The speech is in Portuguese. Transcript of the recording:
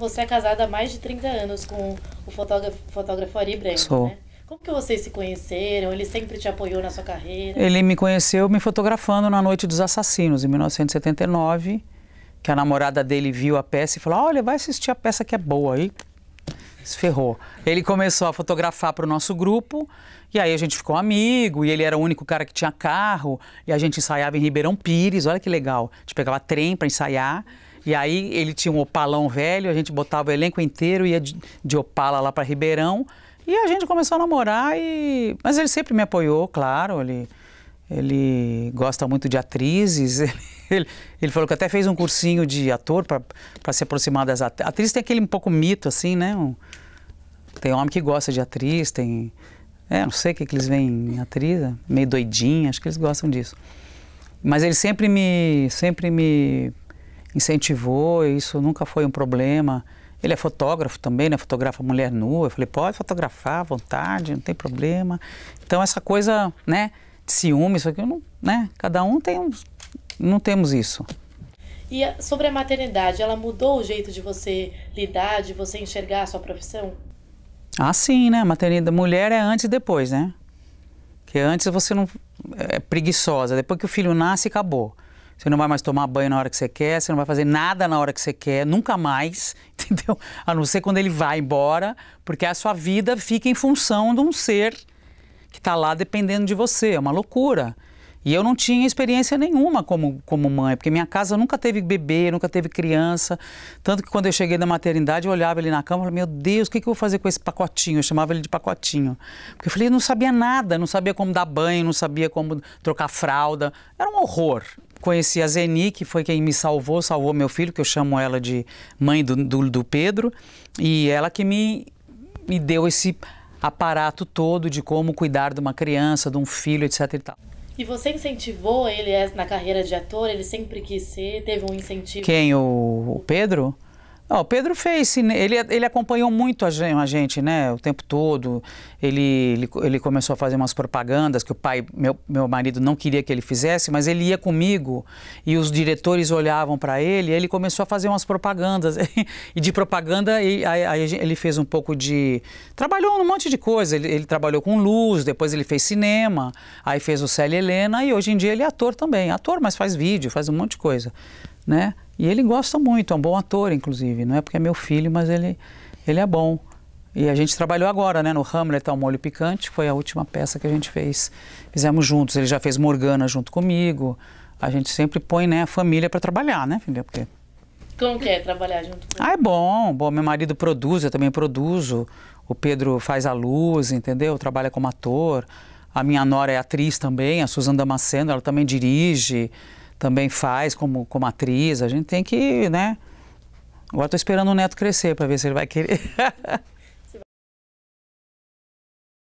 Você é casada há mais de 30 anos com o fotógrafo, fotógrafo Ari Branco, Sou. Né? Como que vocês se conheceram? Ele sempre te apoiou na sua carreira? Ele me conheceu me fotografando na Noite dos Assassinos, em 1979, que a namorada dele viu a peça e falou, olha, vai assistir a peça que é boa aí. Se ferrou. Ele começou a fotografar para o nosso grupo e aí a gente ficou amigo e ele era o único cara que tinha carro e a gente ensaiava em Ribeirão Pires, olha que legal. A gente pegava trem para ensaiar. E aí ele tinha um opalão velho, a gente botava o elenco inteiro, ia de, de opala lá para Ribeirão. E a gente começou a namorar e... Mas ele sempre me apoiou, claro, ele... Ele gosta muito de atrizes. Ele, ele, falou que até fez um cursinho de ator para se aproximar das atrizes. Atriz tem aquele um pouco mito, assim, né? Um, tem homem que gosta de atriz, tem. É, não sei o que, que eles veem em atriz, é, meio doidinha, acho que eles gostam disso. Mas ele sempre me, sempre me incentivou, isso nunca foi um problema. Ele é fotógrafo também, né? Fotografa mulher nua. Eu falei, pode fotografar à vontade, não tem problema. Então, essa coisa, né? De ciúme, isso aqui, não, né? Cada um tem um... Não temos isso. E sobre a maternidade, ela mudou o jeito de você lidar, de você enxergar a sua profissão? Ah, sim, né? Maternidade. Mulher é antes e depois, né? Porque antes você não... É, é preguiçosa. Depois que o filho nasce, acabou. Você não vai mais tomar banho na hora que você quer, você não vai fazer nada na hora que você quer, nunca mais, entendeu? A não ser quando ele vai embora, porque a sua vida fica em função de um ser que está lá dependendo de você. É uma loucura. E eu não tinha experiência nenhuma como, como mãe, porque minha casa nunca teve bebê, nunca teve criança. Tanto que quando eu cheguei da maternidade, eu olhava ele na cama e falava, meu Deus, o que, que eu vou fazer com esse pacotinho? Eu chamava ele de pacotinho. Porque eu falei, eu não sabia nada, não sabia como dar banho, não sabia como trocar fralda. Era um horror, Conheci a Zeni, que foi quem me salvou, salvou meu filho, que eu chamo ela de mãe do, do, do Pedro, e ela que me, me deu esse aparato todo de como cuidar de uma criança, de um filho, etc. E tal. E você incentivou ele é, na carreira de ator? Ele sempre quis ser? Teve um incentivo? Quem? O, o Pedro? Oh, o Pedro fez, né? ele, ele acompanhou muito a gente, né, o tempo todo. Ele, ele, ele, começou a fazer umas propagandas que o pai, meu, meu marido não queria que ele fizesse, mas ele ia comigo e os diretores olhavam para ele e ele começou a fazer umas propagandas. e de propaganda, e, aí, aí, ele fez um pouco de... Trabalhou um monte de coisa, ele, ele, trabalhou com luz, depois ele fez cinema, aí fez o Célia Helena e hoje em dia ele é ator também, ator, mas faz vídeo, faz um monte de coisa né? E ele gosta muito, é um bom ator, inclusive. Não é porque é meu filho, mas ele, ele é bom. E a gente trabalhou agora, né, no Hamlet, ao Molho Picante, foi a última peça que a gente fez. Fizemos juntos, ele já fez Morgana junto comigo. A gente sempre põe, né, a família para trabalhar, né, entendeu? Porque... Como que é trabalhar junto com Ah, é bom, bom. Meu marido produz, eu também produzo. O Pedro faz a luz, entendeu? Trabalha como ator. A minha nora é atriz também, a Suzana Damasceno, ela também dirige também faz como, como atriz. A gente tem que, né? Agora estou esperando o neto crescer para ver se ele vai querer.